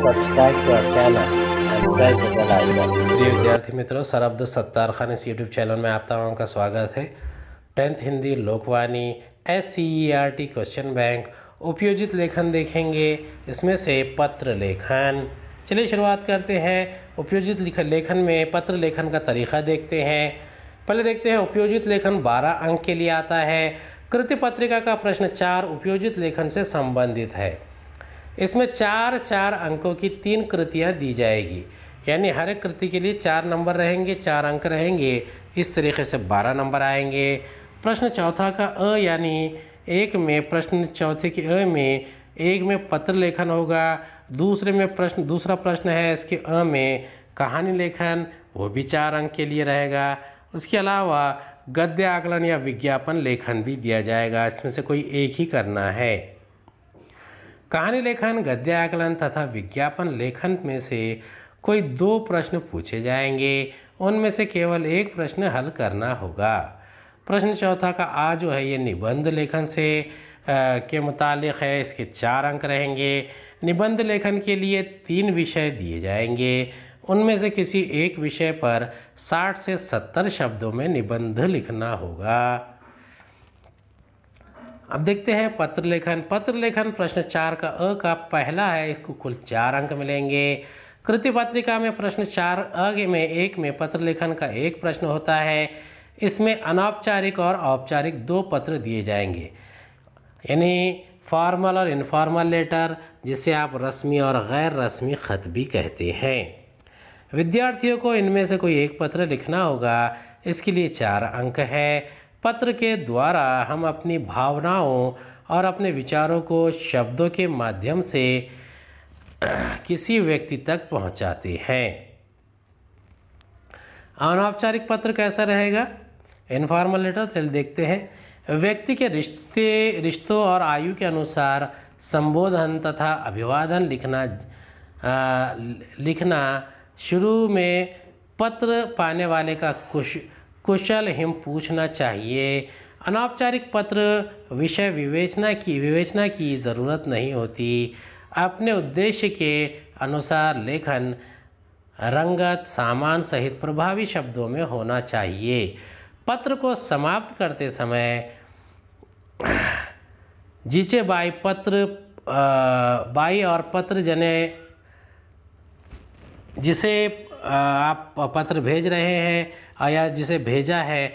subscribe to our channel प्रिय विद्यार्थी मित्रों सर अब्दुल सत्तार खान इस यूट्यूब चैनल में आप तमाम का स्वागत है tenth Hindi Lokvani S C R T question bank उपयोजित लेखन देखेंगे इसमें से पत्र लेखन चलिए शुरुआत करते हैं उपयोजित लेखन में पत्र लेखन का तरीका देखते हैं पहले देखते हैं उपयोजित लेखन बारह अंक के लिए आता है कृति पत्रिका का प्रश्न चार उपयोजित लेखन से संबंधित है इसमें चार चार अंकों की तीन कृतियाँ दी जाएगी यानी हर एक कृति के लिए चार नंबर रहेंगे चार अंक रहेंगे इस तरीके से बारह नंबर आएंगे प्रश्न चौथा का अ यानी एक में प्रश्न चौथे के अ में एक में पत्र लेखन होगा दूसरे में प्रश्न दूसरा प्रश्न है इसके अ में कहानी लेखन वो भी चार अंक के लिए रहेगा उसके अलावा गद्य आकलन या विज्ञापन लेखन भी दिया जाएगा इसमें से कोई एक ही करना है कहानी लेखन गद्य आकलन तथा विज्ञापन लेखन में से कोई दो प्रश्न पूछे जाएंगे उनमें से केवल एक प्रश्न हल करना होगा प्रश्न चौथा का आ जो है ये निबंध लेखन से आ, के मुतालिक है इसके चार अंक रहेंगे निबंध लेखन के लिए तीन विषय दिए जाएंगे उनमें से किसी एक विषय पर 60 से 70 शब्दों में निबंध लिखना होगा अब देखते हैं पत्र लेखन पत्र लेखन प्रश्न चार का अ का पहला है इसको कुल चार अंक मिलेंगे कृति पत्रिका में प्रश्न चार अ में एक में पत्र लेखन का एक प्रश्न होता है इसमें अनौपचारिक और औपचारिक दो पत्र दिए जाएंगे यानी फॉर्मल और इनफॉर्मल लेटर जिसे आप रस्मी और गैर रस्मी ख़त भी कहते हैं विद्यार्थियों को इनमें से कोई एक पत्र लिखना होगा इसके लिए चार अंक है पत्र के द्वारा हम अपनी भावनाओं और अपने विचारों को शब्दों के माध्यम से किसी व्यक्ति तक पहुंचाते हैं अनौपचारिक पत्र कैसा रहेगा इनफॉर्मल लेटर चल देखते हैं व्यक्ति के रिश्ते रिश्तों और आयु के अनुसार संबोधन तथा अभिवादन लिखना आ, लिखना शुरू में पत्र पाने वाले का कुछ कुशल हिम पूछना चाहिए अनौपचारिक पत्र विषय विवेचना की विवेचना की ज़रूरत नहीं होती अपने उद्देश्य के अनुसार लेखन रंगत सामान सहित प्रभावी शब्दों में होना चाहिए पत्र को समाप्त करते समय जीचे बाई पत्र बाई और पत्र जने जिसे आप पत्र भेज रहे हैं या जिसे भेजा है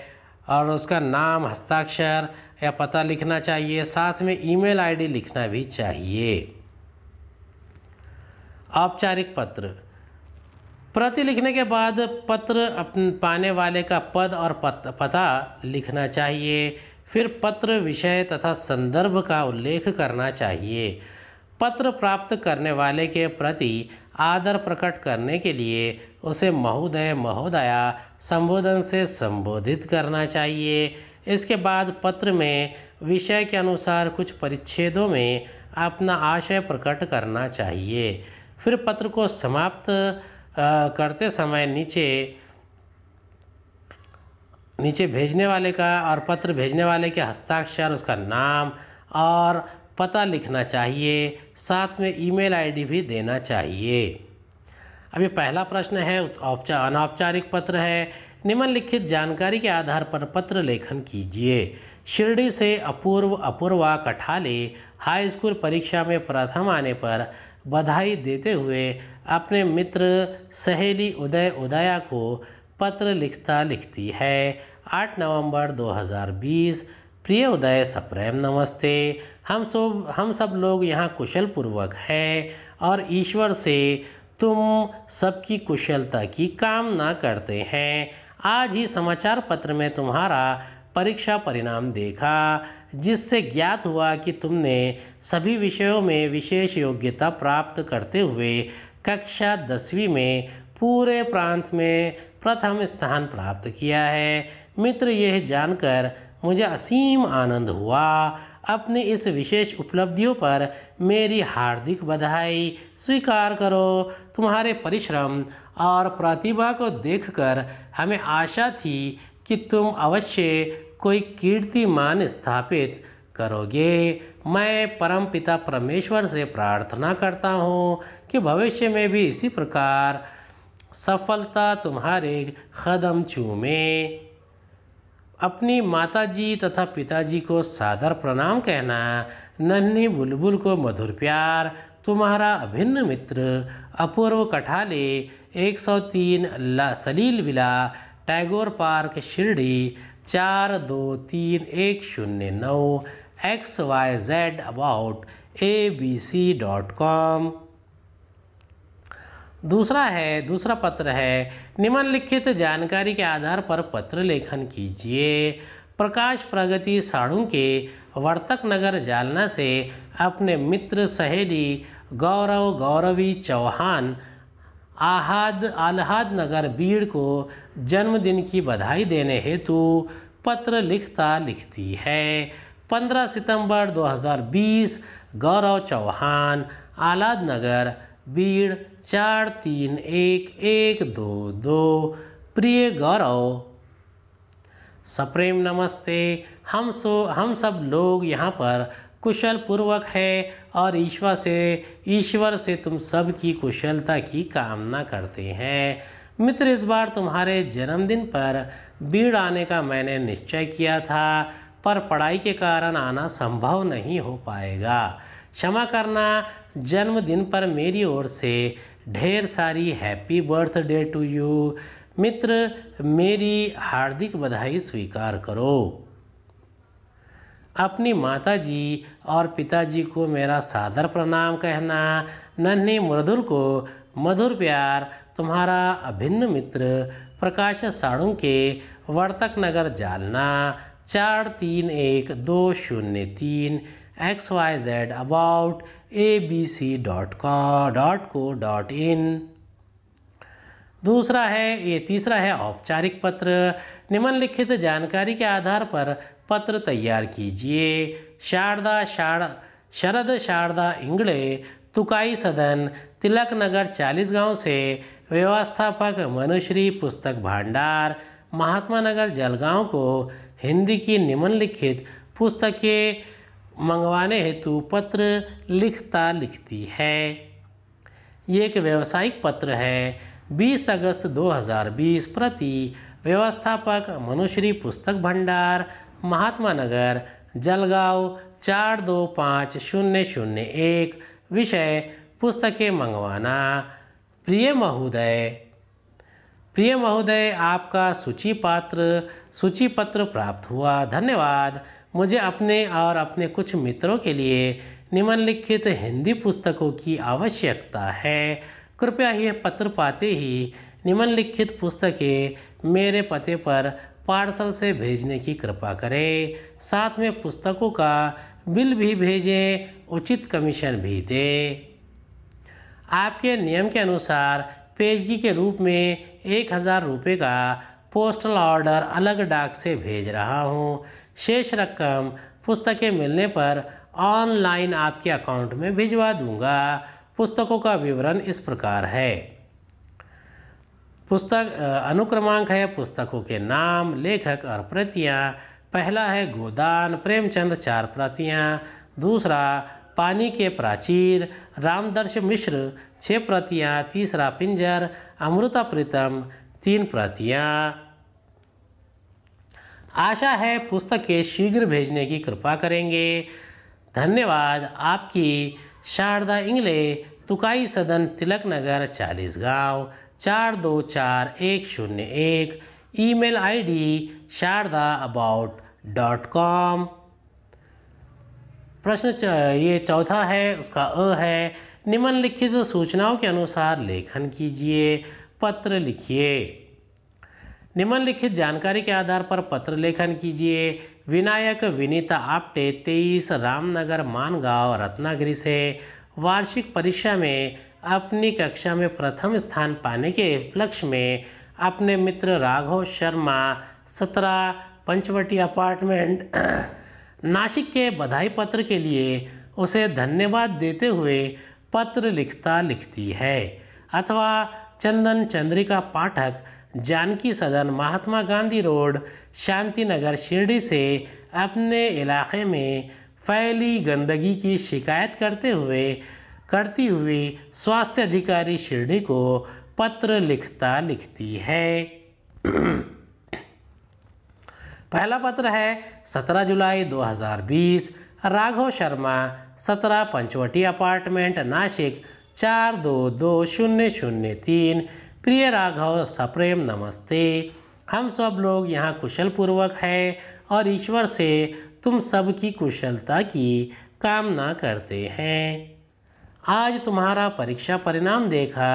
और उसका नाम हस्ताक्षर या पता लिखना चाहिए साथ में ईमेल आईडी लिखना भी चाहिए औपचारिक पत्र प्रति लिखने के बाद पत्र अपन पाने वाले का पद और पत, पता लिखना चाहिए फिर पत्र विषय तथा संदर्भ का उल्लेख करना चाहिए पत्र प्राप्त करने वाले के प्रति आदर प्रकट करने के लिए उसे महोदय महोदया संबोधन से संबोधित करना चाहिए इसके बाद पत्र में विषय के अनुसार कुछ परिच्छेदों में अपना आशय प्रकट करना चाहिए फिर पत्र को समाप्त करते समय नीचे नीचे भेजने वाले का और पत्र भेजने वाले के हस्ताक्षर उसका नाम और पता लिखना चाहिए साथ में ईमेल आईडी भी देना चाहिए अब ये पहला प्रश्न है औपचार अनौपचारिक पत्र है निम्नलिखित जानकारी के आधार पर पत्र लेखन कीजिए शिरडी से अपूर्व अपूर्वा कठाले हाई स्कूल परीक्षा में प्रथम आने पर बधाई देते हुए अपने मित्र सहेली उदय उदया को पत्र लिखता लिखती है 8 नवंबर 2020 प्रिय उदय सप्रेम नमस्ते हम सब हम सब लोग यहाँ कुशल पूर्वक हैं और ईश्वर से तुम सबकी कुशलता की कामना करते हैं आज ही समाचार पत्र में तुम्हारा परीक्षा परिणाम देखा जिससे ज्ञात हुआ कि तुमने सभी विषयों में विशेष योग्यता प्राप्त करते हुए कक्षा दसवीं में पूरे प्रांत में प्रथम स्थान प्राप्त किया है मित्र यह जानकर मुझे असीम आनंद हुआ अपनी इस विशेष उपलब्धियों पर मेरी हार्दिक बधाई स्वीकार करो तुम्हारे परिश्रम और प्रतिभा को देखकर हमें आशा थी कि तुम अवश्य कोई कीर्तिमान स्थापित करोगे मैं परम पिता परमेश्वर से प्रार्थना करता हूँ कि भविष्य में भी इसी प्रकार सफलता तुम्हारे कदम चूमे अपनी माताजी तथा पिताजी को सादर प्रणाम कहना नन्ही बुलबुल को मधुर प्यार तुम्हारा अभिन्न मित्र अपूर्व कठाले 103 ला सलील विला टैगोर पार्क शिरडी चार दो तीन एक शून्य नौ X Y Z about A B C dot com दूसरा है दूसरा पत्र है निम्नलिखित जानकारी के आधार पर पत्र लेखन कीजिए प्रकाश प्रगति साड़ू के वर्तक नगर जालना से अपने मित्र सहेली गौरव गौरवी चौहान आहाद आल्हाद नगर बीड़ को जन्मदिन की बधाई देने हेतु पत्र लिखता लिखती है 15 सितंबर 2020 गौरव चौहान आलाद नगर बीड़ चार तीन एक एक दो दो प्रिय गौरव सप्रेम नमस्ते हम सो हम सब लोग यहाँ पर कुशल पूर्वक है और ईश्वर से ईश्वर से तुम सब की कुशलता की कामना करते हैं मित्र इस बार तुम्हारे जन्मदिन पर भीड़ आने का मैंने निश्चय किया था पर पढ़ाई के कारण आना संभव नहीं हो पाएगा क्षमा करना जन्मदिन पर मेरी ओर से ढेर सारी हैप्पी बर्थडे टू यू मित्र मेरी हार्दिक बधाई स्वीकार करो अपनी माता जी और पिताजी को मेरा सादर प्रणाम कहना नन्हे मृदुल को मधुर प्यार तुम्हारा अभिन्न मित्र प्रकाश साड़ू के वर्तक नगर जालना चार तीन एक दो शून्य तीन Z about A B C dot dot कॉ को डॉट इन दूसरा है ये तीसरा है औपचारिक पत्र निम्नलिखित जानकारी के आधार पर पत्र तैयार कीजिए शारदा शार शरद शारदा इंगड़े तुकाई सदन तिलक नगर चालीस गाँव से व्यवस्थापक मनुश्री पुस्तक भंडार महात्मा नगर जलगांव को हिंदी की निम्नलिखित पुस्तकें मंगवाने हेतु पत्र लिखता लिखती है ये एक व्यावसायिक पत्र है 20 अगस्त 2020 प्रति व्यवस्थापक मनुश्री पुस्तक भंडार महात्मा नगर जलगांव चार दो पाँच शून्य शून्य एक विषय पुस्तकें मंगवाना प्रिय महोदय प्रिय महोदय आपका सूची पात्र सूची पत्र प्राप्त हुआ धन्यवाद मुझे अपने और अपने कुछ मित्रों के लिए निम्नलिखित हिंदी पुस्तकों की आवश्यकता है कृपया यह पत्र पाते ही निम्नलिखित पुस्तकें मेरे पते पर पार्सल से भेजने की कृपा करें साथ में पुस्तकों का बिल भी भेजें उचित कमीशन भी दें आपके नियम के अनुसार पेशगी के रूप में एक हज़ार रुपये का पोस्टल ऑर्डर अलग डाक से भेज रहा हूँ शेष रकम पुस्तकें मिलने पर ऑनलाइन आपके अकाउंट में भिजवा दूंगा पुस्तकों का विवरण इस प्रकार है पुस्तक अनुक्रमांक है पुस्तकों के नाम लेखक और प्रतियां पहला है गोदान प्रेमचंद चार प्रतियां दूसरा पानी के प्राचीर रामदर्श मिश्र छः प्रतियां तीसरा पिंजर अमृता प्रीतम तीन प्रतियां आशा है पुस्तकें शीघ्र भेजने की कृपा करेंगे धन्यवाद आपकी शारदा इंगले तुकाई सदन तिलक नगर चालीस गाँव चार दो चार एक शून्य एक email ID Sharda about dot com प्रश्न ये चौथा है उसका अ है निम्नलिखित सूचनाओं के अनुसार लेखन कीजिए पत्र लिखिए निम्नलिखित जानकारी के आधार पर पत्र लेखन कीजिए विनायक विनीता आप्टे तेईस रामनगर मानगांव रत्नागिरी से वार्षिक परीक्षा में अपनी कक्षा में प्रथम स्थान पाने के उपलक्ष्य में अपने मित्र राघव शर्मा सत्रह पंचवटी अपार्टमेंट नासिक के बधाई पत्र के लिए उसे धन्यवाद देते हुए पत्र लिखता लिखती है अथवा चंदन चंद्रिका पाठक जानकी सदन महात्मा गांधी रोड शांति नगर शिरडी से अपने इलाके में फैली गंदगी की शिकायत करते हुए करती हुई स्वास्थ्य अधिकारी शिरडी को पत्र लिखता लिखती है पहला पत्र है 17 जुलाई 2020 राघव शर्मा 17 पंचवटी अपार्टमेंट नासिक चार दो दो शून्य शून्य तीन प्रिय राघव सप्रेम नमस्ते हम सब लोग यहाँ कुशल पूर्वक हैं और ईश्वर से तुम सब की कुशलता की कामना करते हैं आज तुम्हारा परीक्षा परिणाम देखा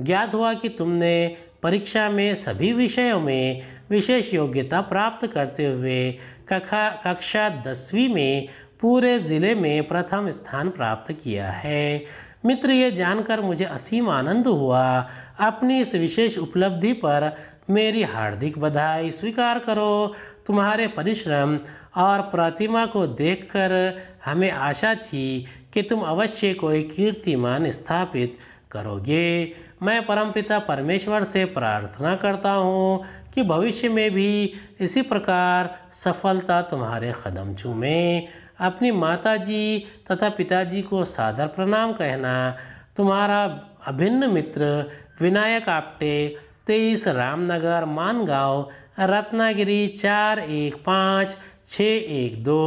ज्ञात हुआ कि तुमने परीक्षा में सभी विषयों में विशेष योग्यता प्राप्त करते हुए कक्षा कक्षा दसवीं में पूरे ज़िले में प्रथम स्थान प्राप्त किया है मित्र ये जानकर मुझे असीम आनंद हुआ अपनी इस विशेष उपलब्धि पर मेरी हार्दिक बधाई स्वीकार करो तुम्हारे परिश्रम और प्रतिमा को देखकर हमें आशा थी कि तुम अवश्य कोई कीर्तिमान स्थापित करोगे मैं परमपिता परमेश्वर से प्रार्थना करता हूँ कि भविष्य में भी इसी प्रकार सफलता तुम्हारे कदम चूमें अपनी माता जी तथा पिताजी को सादर प्रणाम कहना तुम्हारा अभिन्न मित्र विनायक आपटे तेईस रामनगर मानगांव रत्नागिरी चार एक पाँच छः एक दो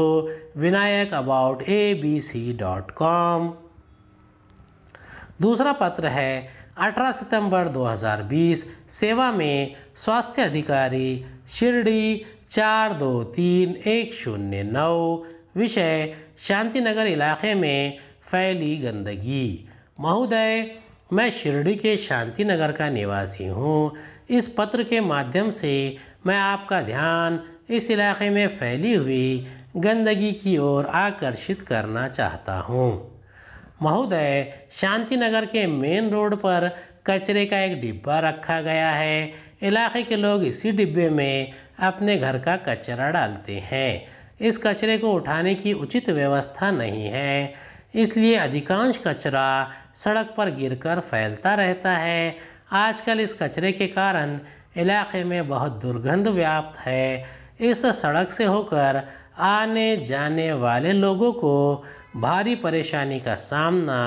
Vinayak about A B C dot com दूसरा पत्र है 18 सितंबर 2020 सेवा में स्वास्थ्य अधिकारी शिरडी चार दो तीन एक शून्य नौ विषय शांति नगर इलाके में फैली गंदगी महोदय मैं शिरडी के शांति नगर का निवासी हूँ इस पत्र के माध्यम से मैं आपका ध्यान इस इलाके में फैली हुई गंदगी की ओर आकर्षित करना चाहता हूँ महोदय शांति नगर के मेन रोड पर कचरे का एक डिब्बा रखा गया है इलाके के लोग इसी डिब्बे में अपने घर का कचरा डालते हैं इस कचरे को उठाने की उचित व्यवस्था नहीं है इसलिए अधिकांश कचरा सड़क पर गिरकर फैलता रहता है आजकल इस कचरे के कारण इलाके में बहुत दुर्गंध व्याप्त है इस सड़क से होकर आने जाने वाले लोगों को भारी परेशानी का सामना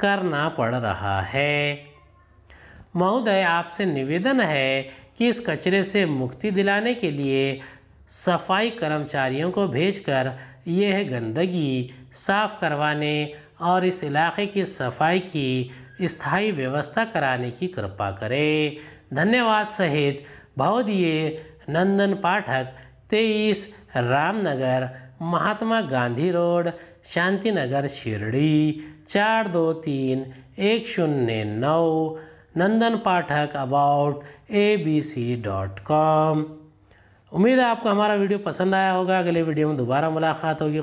करना पड़ रहा है महोदय आपसे निवेदन है कि इस कचरे से मुक्ति दिलाने के लिए सफाई कर्मचारियों को भेजकर यह गंदगी साफ करवाने और इस इलाके की सफाई की स्थायी व्यवस्था कराने की कृपा करें धन्यवाद सहित भवदीय नंदन पाठक तेईस रामनगर महात्मा गांधी रोड शांति नगर शिरडी चार दो तीन एक शून्य नौ Nandan Pathak about A B C dot com उम्मीद है आपको हमारा वीडियो पसंद आया होगा अगले वीडियो में दोबारा मुलाकात होगी